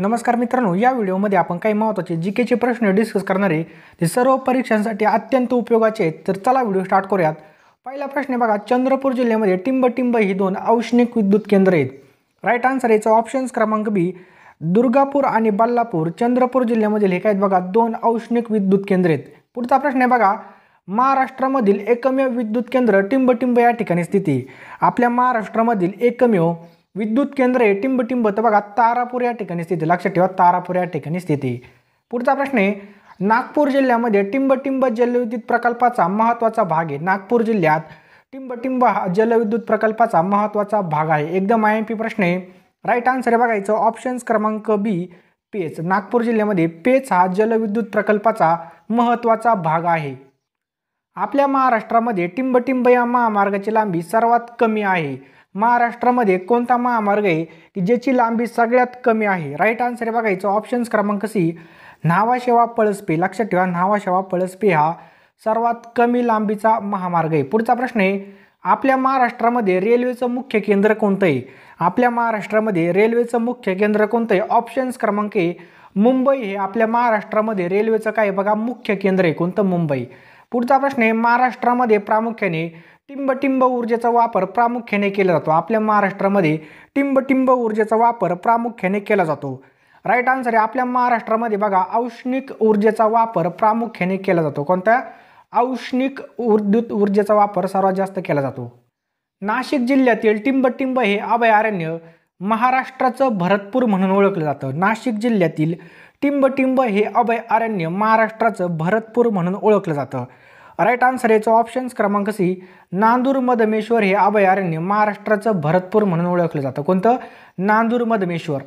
नमस्कार मित्रांनो या व्हिडिओमध्ये आपण काही महत्त्वाचे जी केचे प्रश्न डिस्कस करणारे ते सर्व परीक्षांसाठी अत्यंत उपयोगाचे आहेत तर चला व्हिडिओ स्टार्ट करूयात पहिला प्रश्न बघा चंद्रपूर जिल्ह्यामध्ये टिंब टिंब ही दोन औष्णिक विद्युत केंद्र आहेत राईट आन्सर याचा ऑप्शन्स क्रमांक बी दुर्गापूर आणि बल्लापूर चंद्रपूर जिल्ह्यामधील हे काय बघा दोन औष्णिक विद्युत केंद्र आहेत पुढचा प्रश्न आहे बघा महाराष्ट्रामधील एकमेव विद्युत केंद्र टिंब टिंब या ठिकाणी स्थिती आपल्या महाराष्ट्रामधील एकमेव विद्युत केंद्र आहे टिंबटिंब तर बघा तारापूर या ठिकाणी स्थिती लक्षात ठेवा तारापूर या ठिकाणी स्थिती पुढचा प्रश्न आहे नागपूर जिल्ह्यामध्ये टिंबटिंब जलविद्युत प्रकल्पाचा महत्त्वाचा भाग आहे नागपूर जिल्ह्यात टिंबटिंब हा जलविद्युत प्रकल्पाचा महत्त्वाचा भाग आहे एकदम आय एम पी प्रश्न आहे राईट आन्सर आहे बघायचं ऑप्शन्स क्रमांक बी पेच नागपूर जिल्ह्यामध्ये पेच हा जलविद्युत प्रकल्पाचा महत्त्वाचा भाग आहे आपल्या महाराष्ट्रामध्ये टिंबटिंब या महामार्गाची लांबी सर्वात कमी आहे महाराष्ट्रामध्ये कोणता महामार्ग आहे की ज्याची लांबी सगळ्यात कमी आहे राईट आन्सर आहे बघायचं ऑप्शन्स क्रमांक सी न्हावाशेवा पळसपे लक्षात ठेवा न्हावाशेवा पळसपे हा सर्वात कमी लांबीचा महामार्ग आहे पुढचा प्रश्न आहे आपल्या महाराष्ट्रामध्ये रेल्वेचं मुख्य केंद्र कोणतं आहे आपल्या महाराष्ट्रामध्ये रेल्वेचं मुख्य केंद्र कोणतं आहे ऑप्शन्स क्रमांक आहे मुंबई हे आपल्या महाराष्ट्रामध्ये रेल्वेचं काय बघा मुख्य केंद्र आहे कोणतं मुंबई पुढचा प्रश्न आहे महाराष्ट्रामध्ये प्रामुख्याने टिंब टिंब ऊर्जेचा वापर प्रामुख्याने केला जातो आपल्या महाराष्ट्रामध्ये टिंब टिंब ऊर्जेचा वापर प्रामुख्याने केला जातो राईट आन्सर आहे आपल्या महाराष्ट्रामध्ये बघा औष्णिक ऊर्जेचा वापर प्रामुख्याने केला जातो कोणत्या औष्णिक विद्युत ऊर्जेचा वापर सर्वात जास्त केला जातो नाशिक जिल्ह्यातील टिंबटिंब हे अभयारण्य महाराष्ट्राचं भरतपूर म्हणून ओळखलं जातं नाशिक जिल्ह्यातील टिंबटिंब हे अभयारण्य महाराष्ट्राचं भरतपूर म्हणून ओळखलं जातं राईट आन्सर याचा ऑप्शन्स क्रमांक सी नांदूर मधमेश्वर हे अभयारण्य महाराष्ट्राचं भरतपूर म्हणून ओळखलं जातं कोणतं नांदूर मधमेश्वर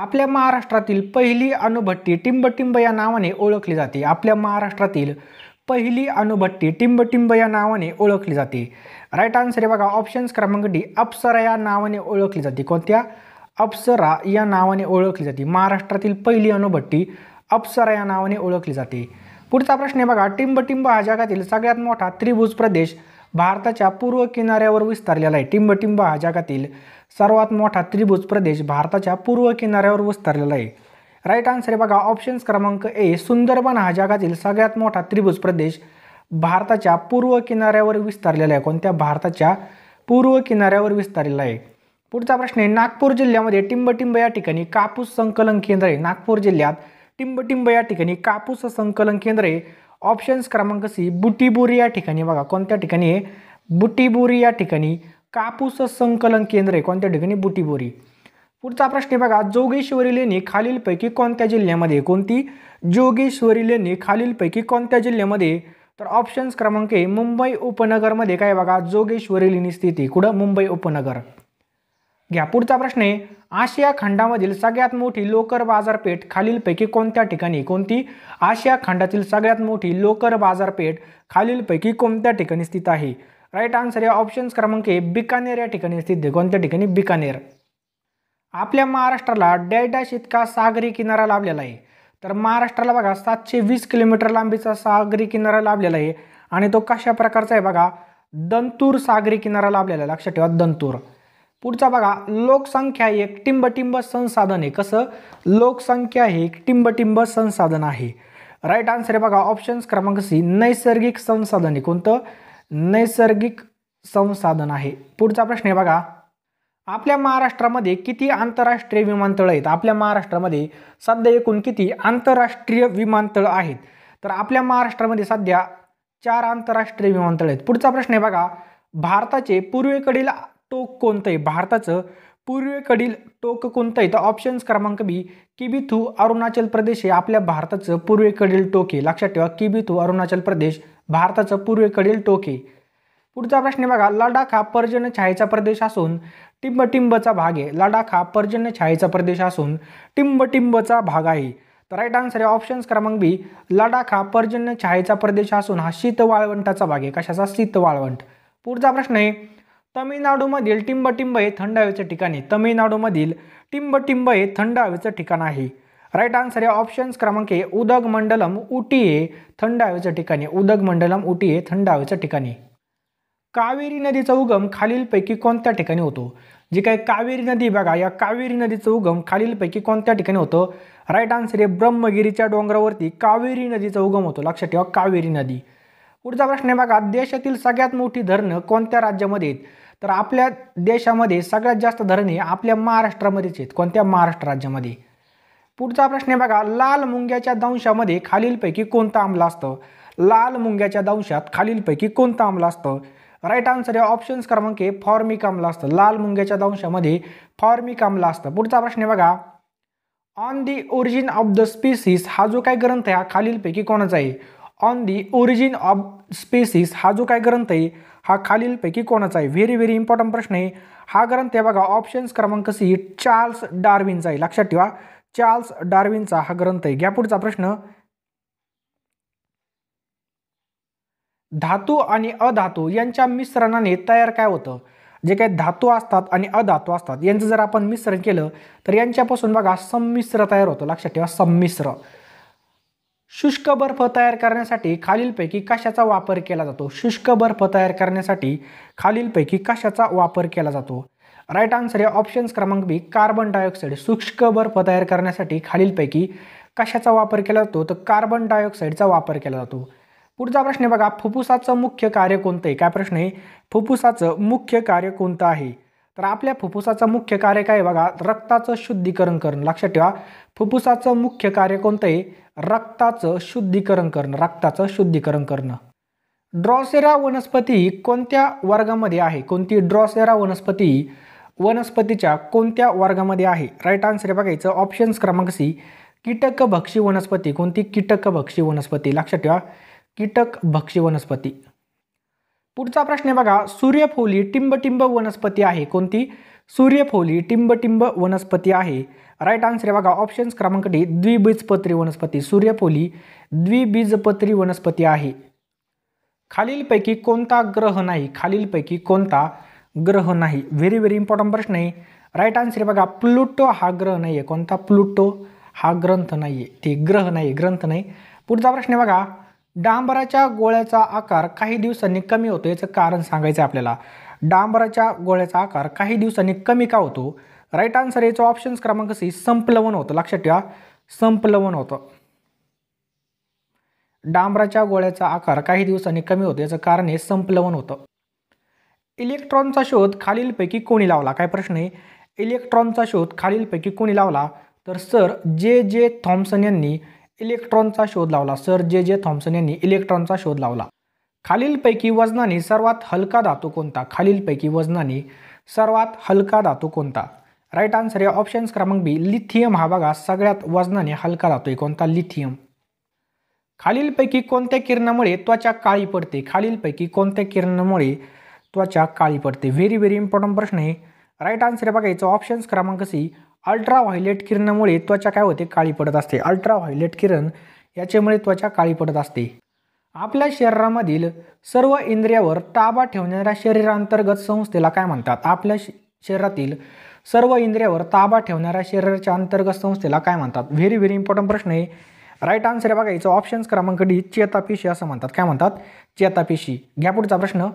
आपल्या महाराष्ट्रातील पहिली अणुभट्टी टिंबटिंब या नावाने ओळखली जाते आपल्या महाराष्ट्रातील पहिली अणुभट्टी टिंबटिंब या नावाने ओळखली जाते राईट आन्सर आहे बघा ऑप्शन्स क्रमांक डी अप्सरा या नावाने ओळखली जाते कोणत्या अप्सरा या नावाने ओळखली जाते महाराष्ट्रातील पहिली अणुभट्टी अप्सरा या नावाने ओळखली जाते पुढचा प्रश्न आहे बघा टिंबटिंब हा जगातील सगळ्यात मोठा त्रिभुज प्रदेश भारताच्या पूर्व किनाऱ्यावर विस्तारलेला आहे टिंबटिंब हा जगातील सर्वात मोठा त्रिभुज प्रदेश भारताच्या पूर्व किनाऱ्यावर विस्तारलेला आहे राईट आन्सर आहे बघा ऑप्शन्स क्रमांक ए सुंदरबन हा जगातील सगळ्यात मोठा त्रिभुज प्रदेश भारताच्या पूर्व किनाऱ्यावर विस्तारलेला आहे कोणत्या भारताच्या पूर्व किनाऱ्यावर विस्तारलेला आहे पुढचा प्रश्न आहे नागपूर जिल्ह्यामध्ये टिंबटिंब या ठिकाणी कापूस संकलन केंद्र आहे नागपूर जिल्ह्यात टिंब टिंब या ठिकाणी कापूस संकलन केंद्र आहे ऑप्शन्स क्रमांक सी बुटीबोरी या ठिकाणी बघा कोणत्या ठिकाणी आहे बुटीबोरी या ठिकाणी कापूस संकलन केंद्र आहे कोणत्या ठिकाणी बुटीबोरी पुढचा प्रश्न बघा जोगेश्वरी लेणी खालीलपैकी कोणत्या जिल्ह्यामध्ये कोणती जोगेश्वरी लेणी खालीलपैकी कोणत्या जिल्ह्यामध्ये तर ऑप्शन्स क्रमांक आहे मुंबई उपनगरमध्ये काय बघा जोगेश्वरी लेणी स्थिती कुठं मुंबई उपनगर घ्या पुढचा प्रश्न आहे आशिया खंडामधील सगळ्यात मोठी लोकर बाजारपेठ खालीलपैकी कोणत्या ठिकाणी कोणती आशिया खंडातील सगळ्यात मोठी लोकर बाजारपेठ खालीलपैकी कोणत्या ठिकाणी स्थित आहे राईट आन्सर या ऑप्शन्स क्रमांक ए बिकानेर या ठिकाणी स्थित आहे कोणत्या ठिकाणी बिकानेर आपल्या महाराष्ट्राला डॅश डॅश इतका सागरी किनारा लाभलेला आहे तर महाराष्ट्राला बघा सातशे वीस किलोमीटर लांबीचा सागरी किनारा लाभलेला आहे आणि तो कशा प्रकारचा आहे बघा दंतूर सागरी किनारा लाभलेला लक्षात ठेवा दंतूर पुढचा बघा लोकसंख्या एक टिंबटिंब संसाधन आहे कसं लोकसंख्या हे एक टिंबटिंब संसाधन आहे राईट आन्सर आहे बघा ऑप्शन्स क्रमांक सी नैसर्गिक संसाधन आहे कोणतं नैसर्गिक संसाधन आहे पुढचा प्रश्न आहे बघा आपल्या महाराष्ट्रामध्ये किती आंतरराष्ट्रीय विमानतळ आहेत आपल्या महाराष्ट्रामध्ये सध्या एकूण किती आंतरराष्ट्रीय विमानतळ आहेत तर आपल्या महाराष्ट्रामध्ये सध्या चार आंतरराष्ट्रीय विमानतळ आहेत पुढचा प्रश्न आहे बघा भारताचे पूर्वेकडील टोक कोणतं आहे भारताचं पूर्वेकडील टोक कोणतं आहे तर ऑप्शन्स क्रमांक बी किबिथू अरुणाचल प्रदेश हे आपल्या भारताचं पूर्वेकडील टोक आहे लक्षात ठेवा थू अरुणाचल प्रदेश भारताचं पूर्वेकडील टोक आहे पुढचा प्रश्न बघा लडाख हा पर्जन्य छायेचा प्रदेश असून टिंबटिंबचा भाग आहे लडाख हा पर्जन्य छायेचा प्रदेश असून टिंबटिंबचा भाग आहे तर राईट आन्सर आहे ऑप्शन्स क्रमांक बी लडाख हा पर्जन्य छायेचा प्रदेश असून हा शीत वाळवंटाचा भाग आहे कशाचा शीत वाळवंट पुढचा प्रश्न आहे तमिळनाडूमधील टिंबटिंब हे थंड हवेचे ठिकाण आहे तमिळनाडूमधील टिंबटिंब हे थंड हवेचं ठिकाण आहे राईट आन्सर आहे ऑप्शन्स क्रमांक ए उदग मंडलम उटी हे थंड हवेचं ठिकाणी उदग मंडलम उटी हे थंड हवेचं ठिकाणी कावेरी नदीचा उगम खालीलपैकी कोणत्या ठिकाणी होतो जे काय कावेरी नदी बघा या कावेरी नदीचा उगम खालीलपैकी कोणत्या ठिकाणी होतं राईट आन्सर आहे ब्रह्मगिरीच्या डोंगरावरती कावेरी नदीचा उगम होतो लक्षात ठेवा कावेरी नदी पुढचा प्रश्न आहे बघा देशातील सगळ्यात मोठी धरणं कोणत्या राज्यामध्ये आहेत तर आपल्या देशामध्ये सगळ्यात जास्त धरणे आपल्या महाराष्ट्रामध्येच आहेत कोणत्या महाराष्ट्र राज्यामध्ये पुढचा प्रश्न आहे बघा लाल मुंग्याच्या दंशामध्ये खालीलपैकी कोणता आम्ल असतं लाल मुंग्याच्या दंशात खालीलपैकी कोणता अंमला असतं राईट आन्सर आहे ऑप्शन्स क्रमांक फॉर्मिक आमला असतं लाल मुंग्याच्या दंशामध्ये फॉर्मिक आमला असतं पुढचा प्रश्न आहे बघा on the origin of the species हा जो काही ग्रंथ आहे हा खालीलपैकी कोणाचा आहे on the origin of species हा जो काय ग्रंथ आहे हा खालीलपैकी कोणाचा आहे व्हेरी व्हेरी इम्पॉर्टंट प्रश्न आहे हा ग्रंथ आहे बघा ऑप्शन्स क्रमांक सी चार्ल्स डार्विनचा आहे लक्षात ठेवा चार्ल्स डार्विनचा हा ग्रंथ आहे घ्या पुढचा प्रश्न धातू आणि अधातू यांच्या मिश्रणाने तयार काय होतं जे काही धातू असतात आणि अधातू असतात यांचं जर आपण मिश्रण केलं तर यांच्यापासून बघा संमिश्र तयार होतं लक्षात ठेवा संमिश्र शुष्क बर्फ तयार करण्यासाठी खालीलपैकी कशाचा वापर केला जातो शुष्क बर्फ तयार करण्यासाठी खालीलपैकी कशाचा वापर केला जातो राईट आन्सर आहे ऑप्शन्स क्रमांक बी कार्बन डायऑक्साईड शुष्क बर्फ तयार करण्यासाठी खालीलपैकी कशाचा वापर केला जातो तर कार्बन डायऑक्साईडचा वापर केला जातो पुढचा प्रश्न आहे बघा फुप्फुसाचं मुख्य कार्य कोणतं आहे काय प्रश्न आहे फुफ्फुसाचं मुख्य कार्य कोणतं आहे तर आपल्या फुफ्फुसाचं मुख्य कार्य काय बघा रक्ताचं शुद्धीकरण करणं लक्षात ठेवा फुफ्फुसाचं मुख्य कार्य कोणतं आहे रक्ताचं शुद्धीकरण करणं रक्ताचं शुद्धीकरण करणं ड्रॉसेरा वनस्पती कोणत्या वर्गामध्ये आहे कोणती ड्रॉसेरा वनस्पती वनस्पतीच्या कोणत्या वर्गामध्ये आहे राईट आन्सर आहे बघायचं ऑप्शन्स क्रमांक सी कीटक भक्षी वनस्पती कोणती कीटक भक्षी वनस्पती लक्षात ठेवा कीटक भक्षी वनस्पती पुढचा प्रश्न आहे बघा सूर्यफोली टिंबटिंब वनस्पती आहे कोणती सूर्यफोली टिंबटिंब वनस्पती आहे राईट आन्सर आहे बघा ऑप्शन्स क्रमांक डी द्विबीजपत्री वनस्पती सूर्यफोली द्विबीजपत्री वनस्पती आहे खालीलपैकी कोणता ग्रह नाही खालीलपैकी कोणता ग्रह नाही व्हेरी व्हेरी इम्पॉर्टंट प्रश्न आहे राईट आन्सर आहे बघा प्लुटो हा ग्रह नाही आहे कोणता प्लुटो हा ग्रंथ नाही आहे ते ग्रह नाही ग्रंथ नाही पुढचा प्रश्न आहे बघा डांबराच्या गोळ्याचा आकार काही दिवसांनी कमी होतो याचं कारण सांगायचं आहे आपल्याला डांबराच्या गोळ्याचा आकार काही दिवसांनी कमी का होतो राईट आन्सर याचा ऑप्शन्स क्रमांक सी संप्लवन होतं लक्षात ठेवा संप्लवन होतं डांबराच्या गोळ्याचा आकार काही दिवसांनी कमी होतो याचं कारण हे संप्लवन होतं इलेक्ट्रॉनचा शोध खालीलपैकी कोणी लावला काय प्रश्न आहे इलेक्ट्रॉनचा शोध खालीलपैकी कोणी लावला तर सर जे जे थॉम्सन यांनी इलेक्ट्रॉनचा शोध लावला सर जे जे थॉम्सन यांनी इलेक्ट्रॉनचा शोध लावला खालीलपैकी वजनाने सर्वात हलका धातू कोणता खालीलपैकी वजनाने सर्वात हलका धातू कोणता राईट आन्सर आहे ऑप्शन्स क्रमांक बी लिथियम हा बघा सगळ्यात वजनाने हलका धातू आहे कोणता लिथियम खालीलपैकी कोणत्या किरणामुळे त्वचा काळी पडते खालीलपैकी कोणत्या किरणामुळे त्वचा काळी पडते व्हेरी व्हेरी इम्पॉर्टंट प्रश्न आहे राईट आन्सर बघायचं ऑप्शन्स क्रमांक सी अल्ट्रा व्हायलेट किरणामुळे त्वचा काय होते काळी पडत असते अल्ट्रा व्हायलेट किरण याच्यामुळे त्वचा काळी पडत असते आपल्या शरीरामधील सर्व इंद्रियावर ताबा ठेवणाऱ्या शरीरांतर्गत संस्थेला काय म्हणतात आपल्या शरीरातील सर्व इंद्रियावर ताबा ठेवणाऱ्या शरीराच्या अंतर्गत संस्थेला काय म्हणतात व्हेरी व्हेरी इम्पॉर्टंट प्रश्न आहे राईट आन्सर आहे बघायचं ऑप्शन्स क्रमांक डी चेतापेशी असं म्हणतात काय म्हणतात चेतापेशी घ्या पुढचा प्रश्न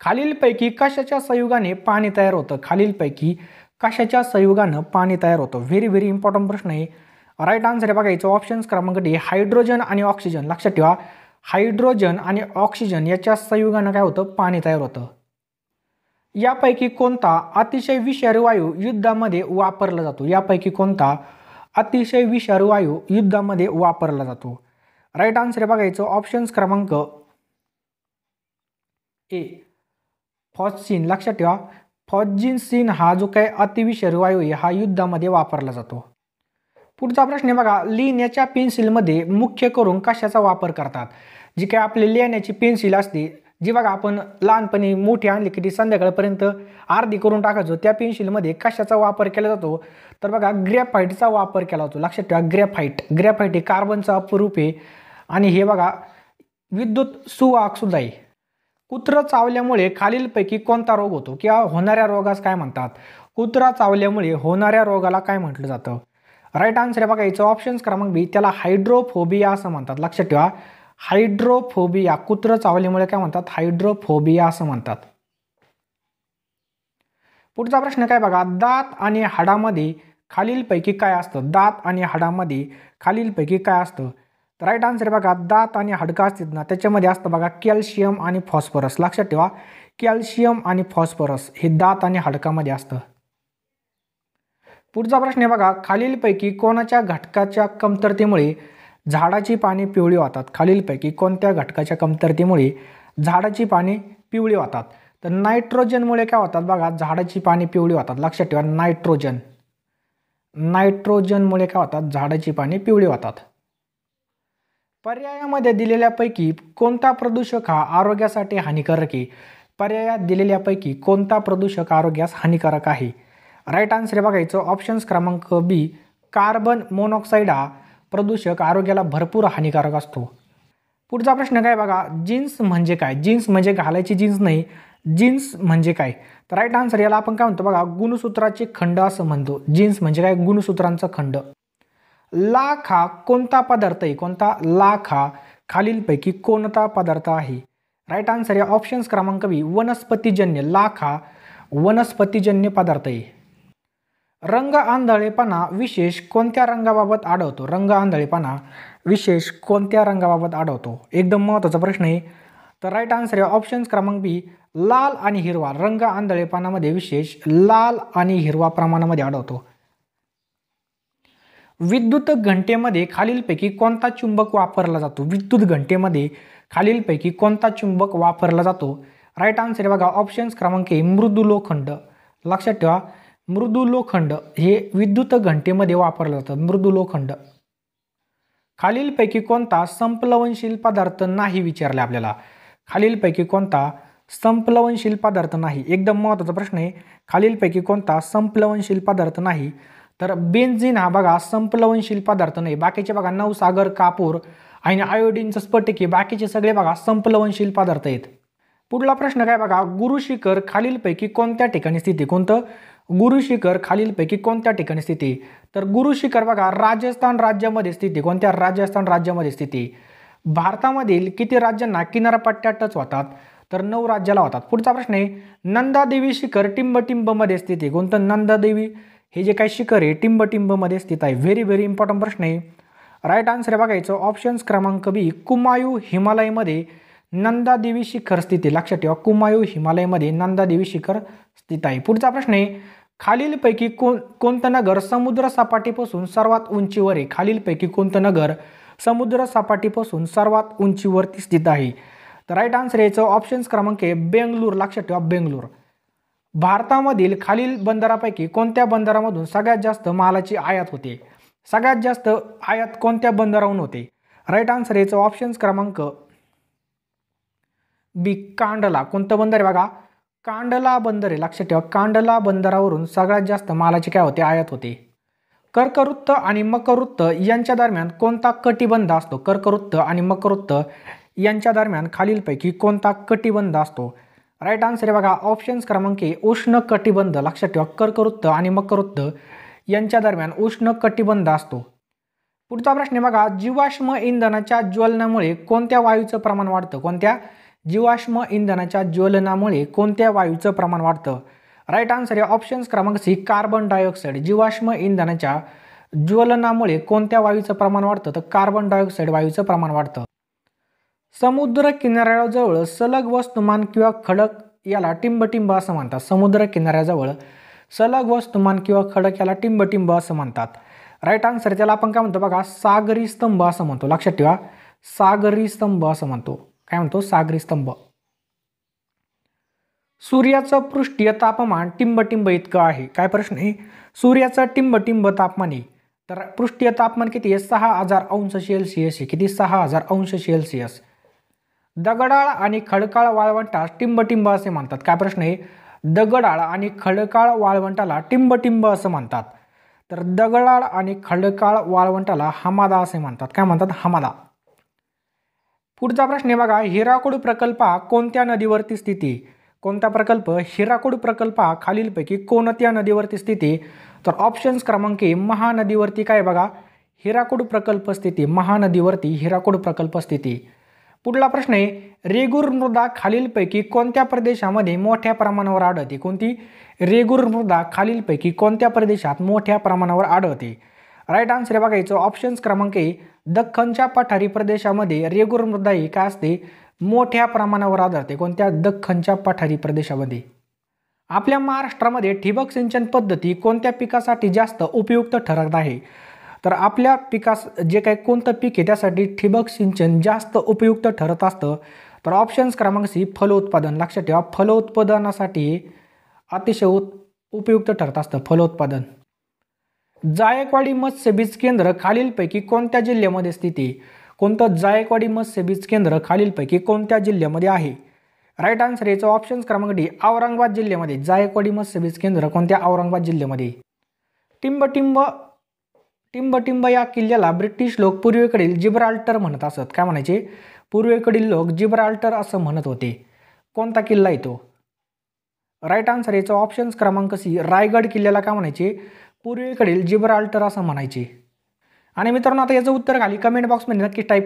खालीलपैकी कशाच्या संयुगाने पाणी तयार होतं खालीलपैकी कशाच्या संयुगानं पाणी तयार होतं व्हेरी व्हेरी इम्पॉर्टंट प्रश्न आहे राईट आन्सर आहे बघायचं ऑप्शन्स क्रमांक डी हायड्रोजन आणि ऑक्सिजन लक्षात ठेवा हायड्रोजन आणि ऑक्सिजन याच्या संयुगानं काय होतं पाणी तयार होतं यापैकी कोणता अतिशय विषारी वायू युद्धामध्ये वापरला जातो यापैकी कोणता अतिशय विषारी वायू युद्धामध्ये वापरला जातो राईट आन्सर आहे बघायचं ऑप्शन्स क्रमांक ए फॉस्सिन लक्षात ठेवा सीन हा जो काही अतिविषारी वायू आहे हा युद्धामध्ये वापरला जातो पुढचा प्रश्न आहे बघा लिहिण्याच्या पेन्सिलमध्ये मुख्य करून कशाचा वापर करतात जी काही आपली लिहिण्याची पेन्सिल असते जी बघा आपण लहानपणी मोठी आणली की संध्याकाळपर्यंत अर्धी करून टाकायचो त्या पेन्सिलमध्ये कशाचा वापर केला जातो तर बघा ग्रॅफाईटचा वापर केला जातो लक्षात ठेवा ग्रॅफाईट ग्रॅफाईट हे कार्बनचा अपरूप आहे आणि हे बघा विद्युत सुद्धा आहे कुत्र चावल्यामुळे खालीलपैकी कोणता रोग होतो किंवा होणाऱ्या रोगास काय म्हणतात कुत्रा चावल्यामुळे होणाऱ्या रोगाला काय म्हटलं जातं राईट आन्सर आहे बघा याचं ऑप्शन्स क्रमांक बी त्याला हायड्रोफोबिया असं म्हणतात लक्षात ठेवा हायड्रोफोबिया कुत्र चावल्यामुळे काय म्हणतात हायड्रोफोबिया असं म्हणतात पुढचा प्रश्न काय बघा दात आणि हाडामध्ये खालीलपैकी काय असतं दात आणि हाडामध्ये खालीलपैकी काय असतं तर राईट आन्सर बघा दात आणि हडका असतात ना त्याच्यामध्ये असतं बघा कॅल्शियम आणि फॉस्फरस लक्षात ठेवा कॅल्शियम आणि फॉस्फरस हे दात आणि हाडकामध्ये असतं पुढचा प्रश्न आहे बघा खालीलपैकी कोणाच्या घटकाच्या कमतरतेमुळे झाडाची पाने पिवळी वाहतात खालीलपैकी कोणत्या घटकाच्या कमतरतेमुळे झाडाची पाने पिवळी वाहतात तर नायट्रोजनमुळे काय होतात बघा झाडाची पाने पिवळी होतात लक्षात ठेवा नायट्रोजन नायट्रोजनमुळे काय होतात झाडाची पाने पिवळी होतात पर्यायामध्ये दिलेल्यापैकी कोणता प्रदूषक हा आरोग्यासाठी हानिकारक आहे पर्यायात दिलेल्यापैकी कोणता प्रदूषक आरोग्यास हानिकारक आहे राईट आन्सर बघायचं ऑप्शन्स क्रमांक बी कार्बन मोनॉक्साईड हा प्रदूषक आरोग्याला भरपूर हानिकारक असतो पुढचा प्रश्न काय बघा जीन्स म्हणजे काय जीन्स म्हणजे घालायची जीन्स नाही जीन्स म्हणजे काय तर राईट आन्सर याला आपण काय म्हणतो बघा गुणसूत्राचे खंड असं म्हणतो जीन्स म्हणजे काय गुणसूत्रांचा खंड लाखा कोणता पदार्थ आहे कोणता हा खालीलपैकी कोणता पदार्थ आहे राईट आन्सर या ऑप्शन्स क्रमांक बी वनस्पतीजन्य लाखा वनस्पतीजन्य पदार्थ आहे रंग आंधळेपणा विशेष कोणत्या रंगाबाबत आढळतो रंग आंधळेपणा विशेष कोणत्या रंगाबाबत आढळतो एकदम महत्त्वाचा प्रश्न आहे तर राईट आन्सर आहे ऑप्शन्स क्रमांक बी लाल आणि हिरवा रंग आंधळेपणामध्ये विशेष लाल आणि हिरवा प्रमाणामध्ये आढळतो विद्युत घंटेमध्ये खालीलपैकी कोणता चुंबक वापरला जातो विद्युत घंटेमध्ये खालीलपैकी कोणता चुंबक वापरला जातो राईट आन्सर आहे बघा ऑप्शन्स क्रमांक ए मृदू लोखंड लक्षात ठेवा मृदू लोखंड हे विद्युत घंटेमध्ये वापरलं जातं मृदू लोखंड खालीलपैकी कोणता संपलवनशील पदार्थ नाही विचारले आपल्याला खालीलपैकी कोणता संपलवनशील पदार्थ नाही एकदम महत्त्वाचा प्रश्न आहे खालीलपैकी कोणता संपलवनशील पदार्थ नाही तर बेन्झिन हा बघा संपलवनशील पदार्थ नाही बाकीचे बघा नवसागर कापूर आणि आयोडीनचं स्फटिकी बाकीचे सगळे बघा संपलवनशील पदार्थ आहेत पुढला प्रश्न काय बघा गुरु शिखर खालीलपैकी कोणत्या ठिकाणी स्थिती कोणतं गुरुशिखर खालीलपैकी कोणत्या ठिकाणी स्थिती तर गुरु शिखर बघा राजस्थान राज्यामध्ये स्थिती कोणत्या राजस्थान राज्यामध्ये स्थिती भारतामधील किती राज्यांना किनारपट्ट्या टच होतात तर नऊ राज्याला होतात पुढचा प्रश्न आहे नंदादेवी शिखर टिंबटिंबमध्ये स्थिती कोणतं नंदादेवी हे जे काही शिखर आहे टिंब टिंबमध्ये स्थित आहे व्हेरी व्हेरी इम्पॉर्टंट प्रश्न आहे राईट आन्सर आहे बघायचं ऑप्शन्स क्रमांक बी कुमायू हिमालयमध्ये नंदादेवी शिखर स्थित आहे लक्षात ठेवा कुमायू हिमालयमध्ये नंदादेवी शिखर स्थित आहे पुढचा प्रश्न आहे खालीलपैकी कोण कोणतं नगर समुद्र सपाटीपासून सर्वात उंचीवर आहे खालीलपैकी कोणतं नगर समुद्र सपाटीपासून सर्वात उंचीवरती स्थित आहे तर राईट आन्सर याचं ऑप्शन्स क्रमांक आहे बेंगलूर लक्षात ठेवा बेंगलोर भारतामधील खालील बंदरापैकी कोणत्या बंदरामधून सगळ्यात जास्त मालाची आयात होते सगळ्यात जास्त आयात कोणत्या बंदराहून होते राईट आन्सर याचा ऑप्शन्स क्रमांक बी कांडला कोणतं बंदर आहे बघा कांडला बंदर आहे लक्षात ठेवा कांडला बंदरावरून सगळ्यात जास्त मालाची काय होते आयात होते कर्कवृत्त आणि मकरवृत्त यांच्या दरम्यान कोणता कटिबंध असतो कर्कवृत्त आणि मकरवृत्त यांच्या दरम्यान खालीलपैकी कोणता कटिबंध असतो राईट आन्सर आहे बघा ऑप्शन्स क्रमांक उष्ण कटिबंध लक्षात ठेवा कर्कवृत्त आणि मकरवृत्त यांच्या दरम्यान उष्ण कटिबंध असतो पुढचा प्रश्न आहे बघा जीवाश्म इंधनाच्या ज्वलनामुळे कोणत्या वायूचं प्रमाण वाढतं कोणत्या जीवाश्म इंधनाच्या ज्वलनामुळे कोणत्या वायूचं प्रमाण वाढतं राईट आन्सर आहे ऑप्शन्स क्रमांक सी कार्बन डायऑक्साईड जीवाश्म इंधनाच्या ज्वलनामुळे कोणत्या वायूचं प्रमाण वाढतं तर कार्बन डायऑक्साईड वायूचं प्रमाण वाढतं समुद्र किनाऱ्याजवळ सलग वस्तुमान किंवा खडक याला टिंबटिंब असं म्हणतात समुद्र किनाऱ्याजवळ सलग वस्तुमान किंवा खडक याला टिंबटिंब असं म्हणतात राईट आन्सर त्याला आपण काय म्हणतो बघा सागरी स्तंभ असं म्हणतो लक्षात ठेवा सागरी स्तंभ असं म्हणतो काय म्हणतो सागरी स्तंभ सूर्याचं पृष्ठीय तापमान टिंबटिंब इतकं आहे काय प्रश्न आहे सूर्याचं टिंबटिंब तापमान आहे तर पृष्ठीय तापमान किती आहे सहा हजार अंश सेल्सिअस आहे किती सहा हजार अंश सेल्सिअस दगडाळ आणि खडकाळ वाळवंटास टिंबटिंब असे म्हणतात काय प्रश्न आहे दगडाळ आणि खडकाळ वाळवंटाला टिंबटिंब असं म्हणतात तर दगडाळ आणि खडकाळ वाळवंटाला हमादा असे म्हणतात काय म्हणतात हमादा पुढचा प्रश्न आहे बघा हिराकूड प्रकल्प कोणत्या नदीवरती स्थिती कोणता प्रकल्प हिराकूड प्रकल्प खालीलपैकी कोणत्या नदीवरती स्थिती तर ऑप्शन्स क्रमांक महानदीवरती काय बघा हिराकूड प्रकल्प स्थिती महानदीवरती हिराकूड प्रकल्प स्थिती पुढला प्रश्न आहे रेगुर मृदा खालीलपैकी कोणत्या प्रदेशामध्ये मोठ्या प्रमाणावर आढळते कोणती रेगुर मृदा खालीलपैकी कोणत्या प्रदेशात मोठ्या प्रमाणावर आढळते राईट आन्सर बघायचं ऑप्शन्स क्रमांक आहे दख्खनच्या पठारी प्रदेशामध्ये रेगुर मृदा ही काय असते मोठ्या प्रमाणावर आढळते कोणत्या दख्खनच्या पठारी प्रदेशामध्ये आपल्या महाराष्ट्रामध्ये ठिबक सिंचन पद्धती कोणत्या पिकासाठी जास्त उपयुक्त ठरत आहे तर आपल्या पिकास जे काही कोणतं पीक आहे त्यासाठी ठिबक सिंचन जास्त उपयुक्त ठरत असतं तर ऑप्शन्स क्रमांक सी फलोत्पादन लक्षात ठेवा फलोत्पादनासाठी अतिशय उपयुक्त ठरत असतं फलोत्पादन जायकवाडी मत्स्य बीज केंद्र खालीलपैकी कोणत्या जिल्ह्यामध्ये स्थिती आहे कोणतं जायकवाडी मत्स्य बीज केंद्र खालीलपैकी कोणत्या जिल्ह्यामध्ये आहे राईट आन्सर याचा ऑप्शन्स क्रमांक डी औरंगाबाद जिल्ह्यामध्ये जायकवाडी मत्स्य बीज केंद्र कोणत्या औरंगाबाद जिल्ह्यामध्ये टिंबटिंब टिंबटिंब या किल्ल्याला ब्रिटिश लोक पूर्वेकडील जिब्राल्टर म्हणत असत काय म्हणायचे पूर्वेकडील लोक जिब्राल्टर असं म्हणत होते कोणता किल्ला येतो राईट आन्सर याचा ऑप्शन्स क्रमांक सी रायगड किल्ल्याला काय म्हणायचे पूर्वेकडील जिब्राल्टर असं म्हणायचे आणि मित्रांनो आता याचं उत्तर खाली कमेंट बॉक्समध्ये नक्की टाईप करा